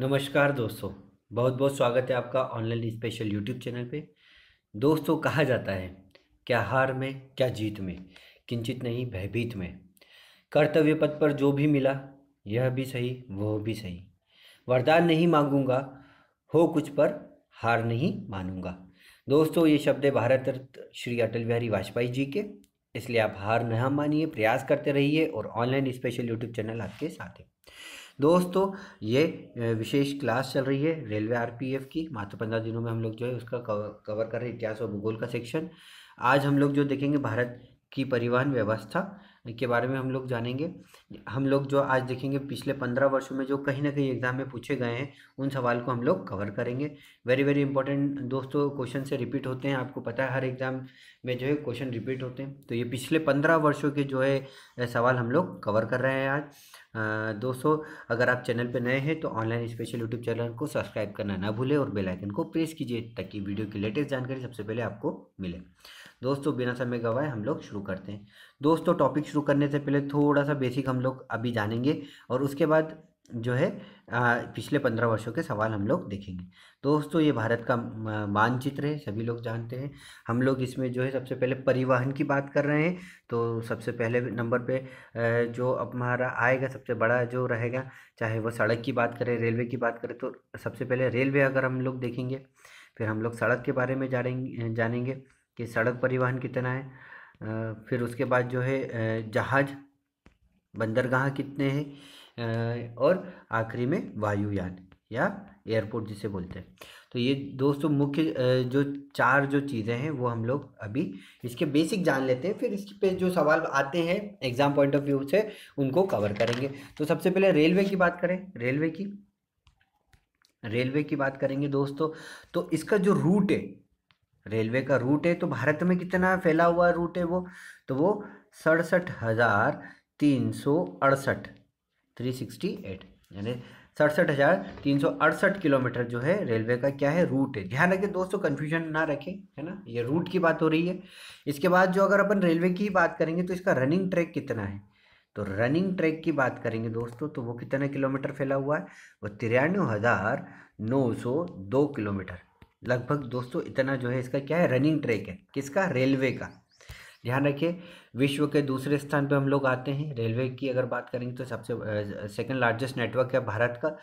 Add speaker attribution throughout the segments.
Speaker 1: नमस्कार दोस्तों बहुत बहुत स्वागत है आपका ऑनलाइन स्पेशल यूट्यूब चैनल पे दोस्तों कहा जाता है क्या हार में क्या जीत में किंचित नहीं भयभीत में कर्तव्य पथ पर जो भी मिला यह भी सही वह भी सही वरदान नहीं मांगूंगा हो कुछ पर हार नहीं मानूंगा दोस्तों ये शब्द है भारत रत्न श्री अटल बिहारी वाजपेयी जी के इसलिए आप हार न मानिए प्रयास करते रहिए और ऑनलाइन स्पेशल यूट्यूब चैनल आपके साथ है दोस्तों ये विशेष क्लास चल रही है रेलवे आरपीएफ की मात्र पंद्रह दिनों में हम लोग जो है उसका कवर कर रहे हैं इतिहास और भूगोल का सेक्शन आज हम लोग जो देखेंगे भारत की परिवहन व्यवस्था के बारे में हम लोग जानेंगे हम लोग जो आज देखेंगे पिछले पंद्रह वर्षों में जो कहीं ना कहीं एग्जाम में पूछे गए हैं उन सवाल को हम लोग कवर करेंगे वेरी वेरी इंपॉर्टेंट दोस्तों क्वेश्चन से रिपीट होते हैं आपको पता है हर एग्जाम में जो है क्वेश्चन रिपीट होते हैं तो ये पिछले पंद्रह वर्षों के जो है सवाल हम लोग कवर कर रहे हैं आज दोस्तों अगर आप चैनल पर नए हैं तो ऑनलाइन स्पेशल यूट्यूब चैनल को सब्सक्राइब करना ना भूलें और बेलाइकन को प्रेस कीजिए ताकि वीडियो की लेटेस्ट जानकारी सबसे पहले आपको मिले दोस्तों बिना समय गवाए हम लोग शुरू करते हैं दोस्तों टॉपिक शुरू करने से पहले थोड़ा सा बेसिक हम लोग अभी जानेंगे और उसके बाद जो है पिछले पंद्रह वर्षों के सवाल हम लोग देखेंगे दोस्तों ये भारत का मानचित्र है सभी लोग जानते हैं हम लोग इसमें जो है सबसे पहले परिवहन की बात कर रहे हैं तो सबसे पहले नंबर पे जो अब हमारा आएगा सबसे बड़ा जो रहेगा चाहे वो सड़क की बात करें रेलवे की बात करें तो सबसे पहले रेलवे अगर हम लोग देखेंगे फिर हम लोग सड़क के बारे में जानेंगे जानेंगे कि सड़क परिवहन कितना है फिर उसके बाद जो है जहाज बंदरगाह कितने हैं और आखिरी में वायुयान या एयरपोर्ट जिसे बोलते हैं तो ये दोस्तों मुख्य जो चार जो चीज़ें हैं वो हम लोग अभी इसके बेसिक जान लेते हैं फिर इस पे जो सवाल आते हैं एग्ज़ाम पॉइंट ऑफ व्यू से उनको कवर करेंगे तो सबसे पहले रेलवे की बात करें रेलवे की रेलवे की बात करेंगे दोस्तों तो इसका जो रूट है रेलवे का रूट है तो भारत में कितना फैला हुआ रूट है वो तो वो सड़सठ हज़ार तीन सौ अड़सठ थ्री सिक्सटी एट यानी सड़सठ हज़ार तीन सौ अड़सठ किलोमीटर जो है रेलवे का क्या है रूट है ध्यान रखें दोस्तों कन्फ्यूजन ना रखें है ना ये रूट की बात हो रही है इसके बाद जो अगर अपन रेलवे की बात करेंगे तो इसका रनिंग ट्रैक कितना है तो रनिंग ट्रैक की बात करेंगे दोस्तों तो वो कितना किलोमीटर फैला हुआ है वो तिरानवे हज़ार नौ सौ दो किलोमीटर लगभग दोस्तों इतना जो है इसका क्या है रनिंग ट्रैक है किसका रेलवे का ध्यान रखिए विश्व के दूसरे स्थान पे हम लोग आते हैं रेलवे की अगर बात करेंगे तो सबसे सेकंड लार्जेस्ट नेटवर्क है भारत का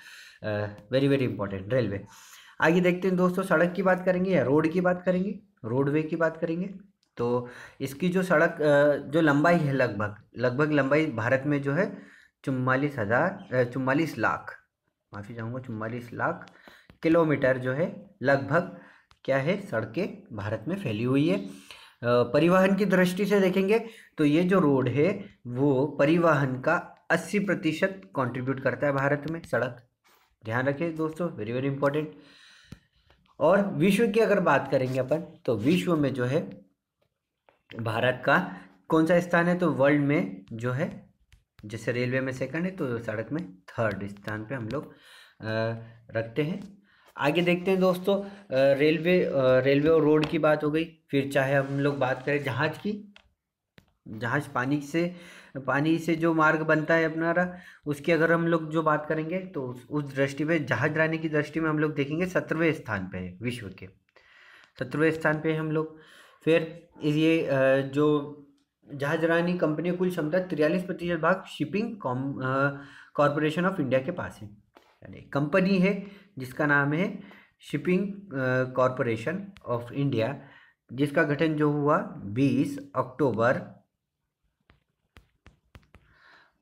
Speaker 1: वेरी वेरी इंपॉर्टेंट रेलवे आगे देखते हैं दोस्तों सड़क की बात करेंगे या रोड की बात करेंगे रोडवे की बात करेंगे तो इसकी जो सड़क जो लंबाई है लगभग लगभग लंबाई भारत में जो है चुम्बालीस हज़ार लाख माफ़ी चाहूँगा चुम्बालीस लाख किलोमीटर जो है लगभग क्या है सड़कें भारत में फैली हुई है परिवहन की दृष्टि से देखेंगे तो ये जो रोड है वो परिवहन का 80 प्रतिशत कॉन्ट्रीब्यूट करता है भारत में सड़क ध्यान रखें दोस्तों वेरी वेरी इंपॉर्टेंट और विश्व की अगर बात करेंगे अपन तो विश्व में जो है भारत का कौन सा स्थान है तो वर्ल्ड में जो है जैसे रेलवे में सेकंड है तो सड़क में थर्ड स्थान पे हम लोग रखते हैं आगे देखते हैं दोस्तों रेलवे रेलवे और रोड की बात हो गई फिर चाहे हम लोग बात करें जहाज की जहाज पानी से पानी से जो मार्ग बनता है अपना उसकी अगर हम लोग जो बात करेंगे तो उस, उस दृष्टि में जहाज रानी की दृष्टि में हम लोग देखेंगे सत्रहवें स्थान पे है विश्व के सत्रहवें स्थान पे हम लोग फिर ये जो जहाज रानी कंपनी कुल क्षमता तिरयालीस प्रतिशत भाग shipping com corporation of India के पास है यानी कंपनी है जिसका नाम है शिपिंग कॉरपोरेशन ऑफ इंडिया जिसका गठन जो हुआ 20 अक्टूबर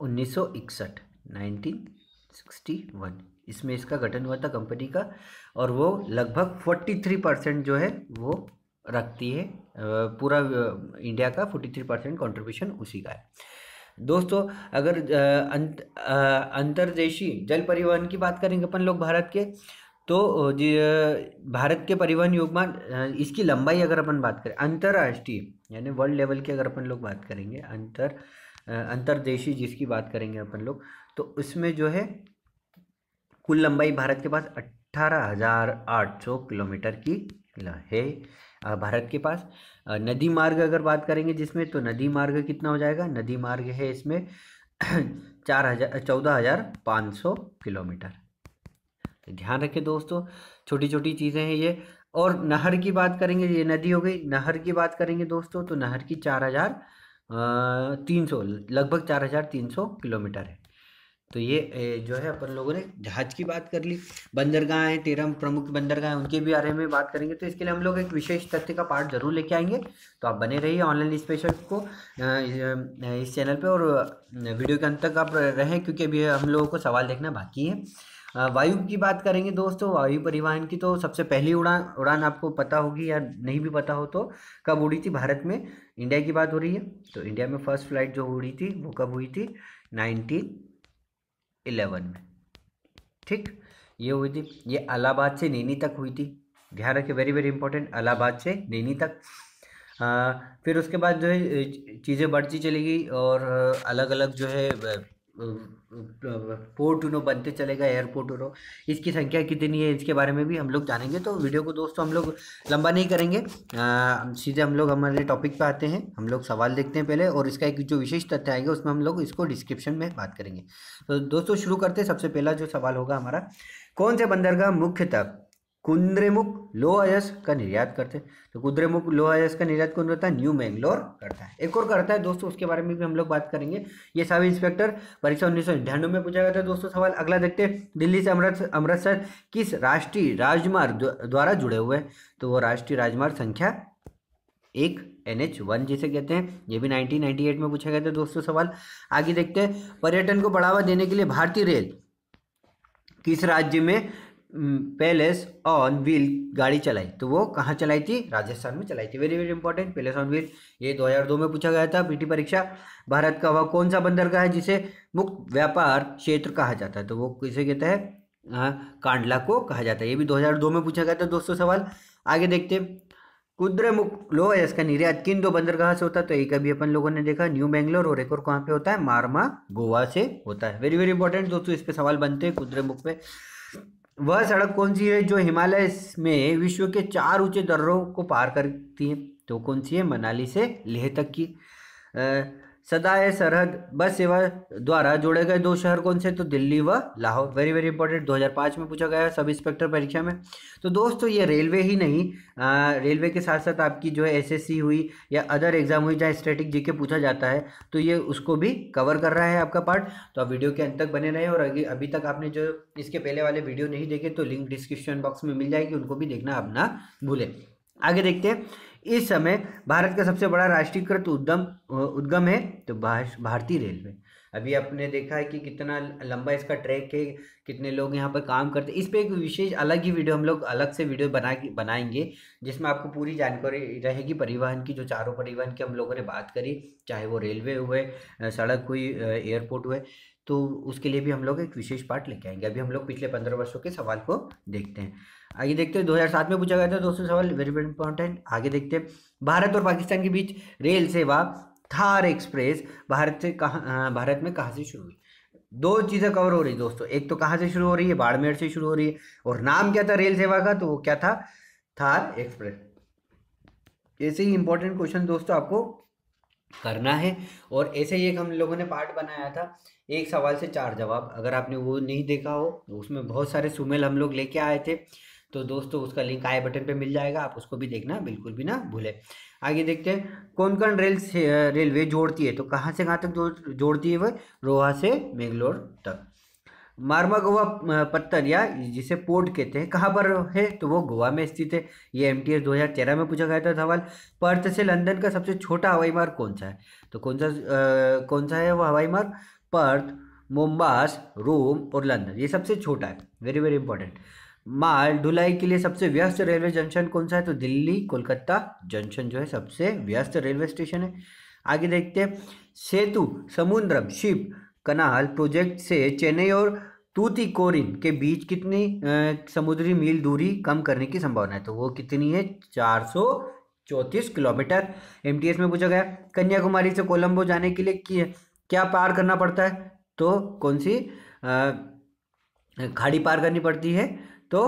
Speaker 1: 1961 1961 इसमें इसका गठन हुआ था कंपनी का और वो लगभग 43 परसेंट जो है वो रखती है पूरा इंडिया का 43 परसेंट कॉन्ट्रीब्यूशन उसी का है दोस्तों अगर अंत अंतर्देशीय जल परिवहन की बात करेंगे अपन लोग भारत के तो भारत के परिवहन युग इसकी लंबाई अगर अपन बात करें अंतर्राष्ट्रीय यानी वर्ल्ड लेवल की अगर अपन लोग बात करेंगे अंतर अंतर्देशीय जिसकी बात करेंगे अपन लोग तो उसमें जो है कुल लंबाई भारत के पास अट्ठारह हज़ार आठ सौ किलोमीटर की है भारत के पास नदी मार्ग अगर बात करेंगे जिसमें तो नदी मार्ग कितना हो जाएगा नदी मार्ग है इसमें चार हज़ार चौदह हज़ार पाँच सौ किलोमीटर तो ध्यान रखें दोस्तों छोटी छोटी चीज़ें हैं ये और नहर की बात करेंगे ये नदी हो गई नहर की बात करेंगे दोस्तों तो नहर की चार हज़ार तीन सौ लगभग चार हज़ार तीन सौ किलोमीटर है तो ये जो है अपन लोगों ने जहाज की बात कर ली बंदरगाह हैं तेरह प्रमुख बंदरगाह हैं उनके भी बारे में बात करेंगे तो इसके लिए हम लोग एक विशेष तथ्य का पार्ट जरूर लेके आएंगे तो आप बने रहिए ऑनलाइन स्पेशल को इस चैनल पे और वीडियो के अंत तक आप रहें क्योंकि अभी हम लोगों को सवाल देखना बाकी है वायु की बात करेंगे दोस्तों वायु परिवहन की तो सबसे पहली उड़ान उड़ान आपको पता होगी या नहीं भी पता हो तो कब उड़ी थी भारत में इंडिया की बात हो रही है तो इंडिया में फर्स्ट फ्लाइट जो उड़ी थी वो कब हुई थी नाइनटीन इलेवन में ठीक ये हुई थी ये अलाहाबाद से नैनी तक हुई थी ध्यान रखें वेरी वेरी इंपॉर्टेंट अलाहाबाद से नैनी तक आ, फिर उसके बाद जो है चीज़ें बढ़ती चलेगी और अलग अलग जो है पोर्ट यूनो बनते चलेगा एयरपोर्ट यूनो इसकी संख्या कितनी है इसके बारे में भी हम लोग जानेंगे तो वीडियो को दोस्तों हम लोग लंबा नहीं करेंगे सीधे हम लोग हमारे टॉपिक पे आते हैं हम लोग सवाल देखते हैं पहले और इसका एक जो विशेष तथ्य आएगा उसमें हम लोग इसको डिस्क्रिप्शन में बात करेंगे तो दोस्तों शुरू करते सबसे पहला जो सवाल होगा हमारा कौन से बंदरगाह मुख्यतः कुंद्रेमुख लोह अयस का निर्यात करते हैं तो कुंद्रेमुख लोह अयस का निर्यात कौन करता है न्यू मैंगलोर करता है एक और करता है दोस्तों उसके बारे में भी हम लोग बात करेंगे ये सब इंस्पेक्टर परीक्षा उन्नीस सौ में पूछा गया था दोस्तों सवाल अगला देखते हैं दिल्ली से अमृतसर अमृतसर किस राष्ट्रीय राजमार्ग द्वारा जुड़े हुए हैं तो वो राष्ट्रीय राजमार्ग संख्या एक एन एच वन जिसे कहते हैं ये भी 1998 में पूछा गया था दोस्तों सवाल आगे देखते हैं पर्यटन को बढ़ावा देने के लिए भारतीय रेल किस राज्य में पैलेस ऑन व्हील गाड़ी चलाई तो वो कहाँ चलाई थी राजस्थान में चलाई थी very very important palace on wheel ये 2002 में पूछा गया था पीटी परीक्षा भारत का वह कौन सा बंदरगाह है जिसे मुक्त व्यापार क्षेत्र कहा जाता है तो वो किसे कहते हैं कांडला को कहा जाता है ये भी दो में पूछा गया था दोस्तों सवाल आगे देखते मुख लो है इसका निर्यात किन दो बंदरगाह से होता है तो एक अभी अपन लोगों ने देखा न्यू बेंगलोर और एक और कहाँ पे होता है मारमा गोवा से होता है वेरी वेरी इंपॉर्टेंट दोस्तों इस पे सवाल बनते हैं मुख पे वह सड़क कौन सी है जो हिमालय में विश्व के चार ऊंचे दर्रों को पार करती है तो कौन सी है मनाली से लेह तक की सदाए सरहद बस सेवा द्वारा जोड़े गए दो शहर कौन से तो दिल्ली व लाहौर वेरी वेरी इंपॉर्टेंट 2005 में पूछा गया सब इंस्पेक्टर परीक्षा में तो दोस्तों ये रेलवे ही नहीं आ, रेलवे के साथ साथ आपकी जो है एसएससी हुई या अदर एग्जाम हुई जहाँ स्टैटिक जीके पूछा जाता है तो ये उसको भी कवर कर रहा है आपका पार्ट तो आप वीडियो के अंत तक बने रहे और अभी तक आपने जो इसके पहले वाले वीडियो नहीं देखे तो लिंक डिस्क्रिप्शन बॉक्स में मिल जाएगी उनको भी देखना आप ना भूलें आगे देखते हैं इस समय भारत का सबसे बड़ा राष्ट्रीयकृत उद्यम उद्गम है तो भारतीय रेलवे अभी आपने देखा है कि कितना लंबा इसका ट्रैक है कितने लोग यहाँ पर काम करते इस पर एक विशेष अलग ही वीडियो हम लोग अलग से वीडियो बना बनाएंगे जिसमें आपको पूरी जानकारी रहेगी परिवहन की जो चारों परिवहन की हम लोगों ने बात करी चाहे वो रेलवे हुए सड़क हुई एयरपोर्ट हुए तो उसके लिए भी हम लोग एक विशेष पार्ट लेके आएंगे अभी हम लोग पिछले पंद्रह वर्षों के सवाल को देखते हैं आगे देखते हैं 2007 में पूछा गया था दोस्तों सवाल वेरी वेरी इंपॉर्टेंट आगे देखते हैं भारत और पाकिस्तान के बीच रेल सेवा थार एक्सप्रेस भारत से कहा भारत में कहाँ से शुरू हुई दो चीज़ें कवर हो रही दोस्तों एक तो कहाँ से शुरू हो रही है बाड़मेर से शुरू हो रही है और नाम क्या था रेल सेवा का तो वो क्या था थार एक्सप्रेस ऐसे ही इंपॉर्टेंट क्वेश्चन दोस्तों आपको करना है और ऐसे ही एक हम लोगों ने पार्ट बनाया था एक सवाल से चार जवाब अगर आपने वो नहीं देखा हो तो उसमें बहुत सारे सुमेल हम लोग लेके आए थे तो दोस्तों उसका लिंक आई बटन पे मिल जाएगा आप उसको भी देखना बिल्कुल भी ना भूलें आगे देखते हैं कौन कौन रेल से रेलवे जोड़ती है तो कहाँ से कहाँ तक जोड़ जोड़ती है वह रोहा से मेंगलोर तक मार्मा गोवा पत्थर या जिसे पोर्ट कहते हैं कहाँ पर है तो वो गोवा में स्थित है ये एम टी में पूछा गया था सवाल पर्थ से लंदन का सबसे छोटा हवाई मार्ग कौन सा है तो कौन सा आ, कौन सा है वो हवाई मार्ग पर्थ मुंबास रोम और लंदन ये सबसे छोटा है वेरी वेरी इंपॉर्टेंट माल ढुलाई के लिए सबसे व्यस्त रेलवे जंक्शन कौन सा है तो दिल्ली कोलकाता जंक्शन जो है सबसे व्यस्त रेलवे स्टेशन है आगे देखते हैं सेतु समुद्रम शिप कनाल प्रोजेक्ट से चेन्नई और तूती कोरिन के बीच कितनी समुद्री मील दूरी कम करने की संभावना है तो वो कितनी है चार सौ चौंतीस किलोमीटर एस में पूछा गया कन्याकुमारी से कोलंबो जाने के लिए क्या पार करना पड़ता है तो कौन सी आ, खाड़ी पार करनी पड़ती है तो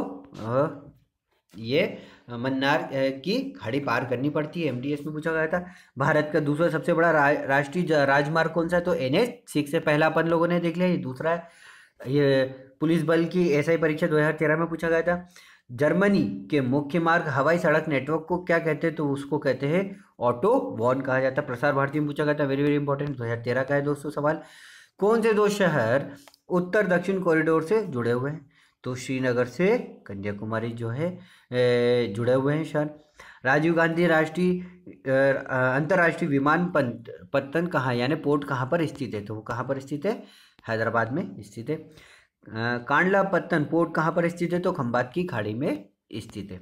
Speaker 1: ये मन्नार की खाड़ी पार करनी पड़ती है एमडीएस में पूछा गया था भारत का दूसरा सबसे बड़ा रा, राष्ट्रीय राजमार्ग कौन सा है तो एन एच सिक्स से पहला अपन लोगों ने देख लिया ये दूसरा है ये पुलिस बल की एसआई परीक्षा 2013 में पूछा गया था जर्मनी के मुख्य मार्ग हवाई सड़क नेटवर्क को क्या कहते हैं तो उसको कहते हैं ऑटो वॉन कहा जाता है प्रसार भारती में पूछा गया था वेरी वेरी इंपॉर्टेंट दो हज़ार तेरह का है दोस्तों सवाल कौन से दो शहर उत्तर दक्षिण कॉरिडोर से जुड़े हुए हैं तो श्रीनगर से कन्याकुमारी जो है जुड़े हुए हैं शहर राजीव गांधी राष्ट्रीय अंतर्राष्ट्रीय विमान पत्तन कहाँ यानी पोर्ट कहाँ पर स्थित है तो वो कहाँ पर स्थित है हैदराबाद में स्थित है कांडला पत्तन पोर्ट कहाँ पर स्थित है तो खम्बात की खाड़ी में स्थित है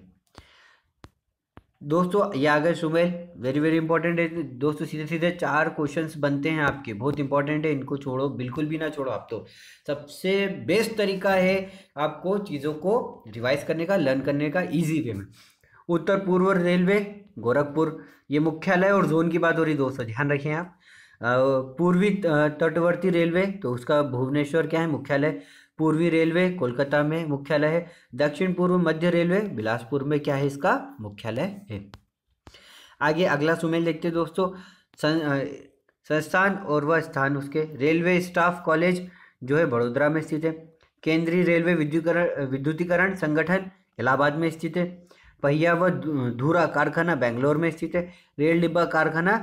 Speaker 1: दोस्तों ये आ गए सुमेल वेरी वेरी इंपॉर्टेंट है दोस्तों सीधे सीधे चार क्वेश्चंस बनते हैं आपके बहुत इंपॉर्टेंट है इनको छोड़ो बिल्कुल भी ना छोड़ो आप तो सबसे बेस्ट तरीका है आपको चीज़ों को रिवाइज करने का लर्न करने का इजी वे में उत्तर पूर्व रेलवे गोरखपुर ये मुख्यालय और जोन की बात हो रही दोस्तों ध्यान रखें आप पूर्वी तटवर्ती रेलवे तो उसका भुवनेश्वर क्या है मुख्यालय पूर्वी रेलवे कोलकाता में मुख्यालय है दक्षिण पूर्व मध्य रेलवे बिलासपुर में क्या है इसका मुख्यालय है आगे अगला सुमेल देखते हैं दोस्तों संस्थान और वह स्थान उसके रेलवे स्टाफ कॉलेज जो है बड़ोदरा में स्थित है केंद्रीय रेलवे विद्युतीकरण विद्युतीकरण संगठन इलाहाबाद में स्थित है पहिया व धूरा कारखाना बेंगलोर में स्थित है रेल डिब्बा कारखाना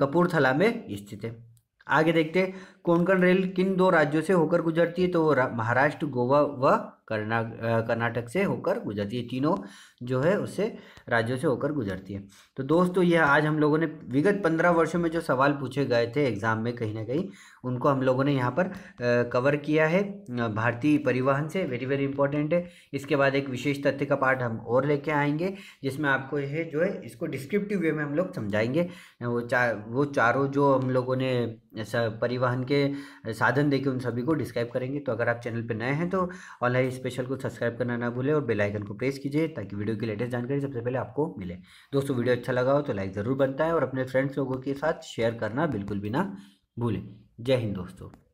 Speaker 1: कपूरथला में स्थित है आगे देखते कोंकण रेल किन दो राज्यों से होकर गुजरती है तो वो महाराष्ट्र गोवा व कर्ना कर्नाटक से होकर गुजरती है तीनों जो है उससे राज्यों से होकर गुजरती है तो दोस्तों यह आज हम लोगों ने विगत पंद्रह वर्षों में जो सवाल पूछे गए थे एग्जाम में कहीं ना कहीं उनको हम लोगों ने यहाँ पर कवर किया है भारतीय परिवहन से वेरी वेरी इंपॉर्टेंट है इसके बाद एक विशेष तथ्य का पार्ट हम और लेके आएंगे जिसमें आपको यह जो है इसको डिस्क्रिप्टिव वे में हम लोग समझाएंगे वो चार वो चारों जो हम लोगों ने परिवहन के साधन देके उन सभी को डिस्क्राइब करेंगे तो अगर आप चैनल पर नए हैं तो ऑनलाइन स्पेशल को सब्सक्राइब करना ना भूलें और बेलाइकन को प्रेस कीजिए ताकि वीडियो की लेटेस्ट जानकारी सबसे पहले आपको मिले दोस्तों वीडियो अच्छा लगा हो तो लाइक ज़रूर बनता है और अपने फ्रेंड्स लोगों के साथ शेयर करना बिल्कुल भी ना भूलें जय हिंद दोस्तों